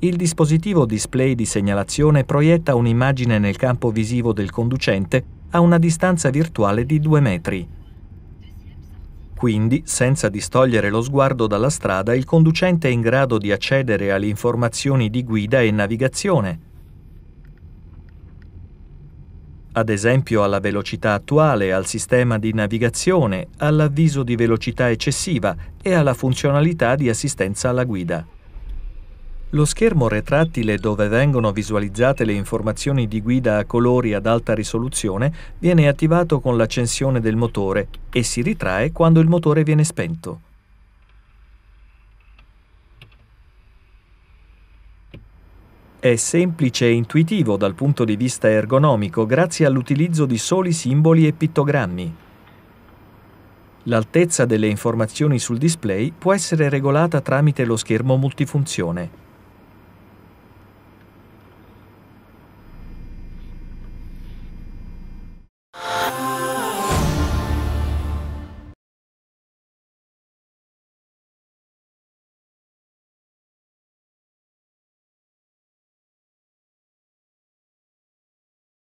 il dispositivo display di segnalazione proietta un'immagine nel campo visivo del conducente a una distanza virtuale di 2 metri. Quindi, senza distogliere lo sguardo dalla strada, il conducente è in grado di accedere alle informazioni di guida e navigazione, ad esempio alla velocità attuale, al sistema di navigazione, all'avviso di velocità eccessiva e alla funzionalità di assistenza alla guida. Lo schermo retrattile dove vengono visualizzate le informazioni di guida a colori ad alta risoluzione viene attivato con l'accensione del motore e si ritrae quando il motore viene spento. È semplice e intuitivo dal punto di vista ergonomico grazie all'utilizzo di soli simboli e pittogrammi. L'altezza delle informazioni sul display può essere regolata tramite lo schermo multifunzione.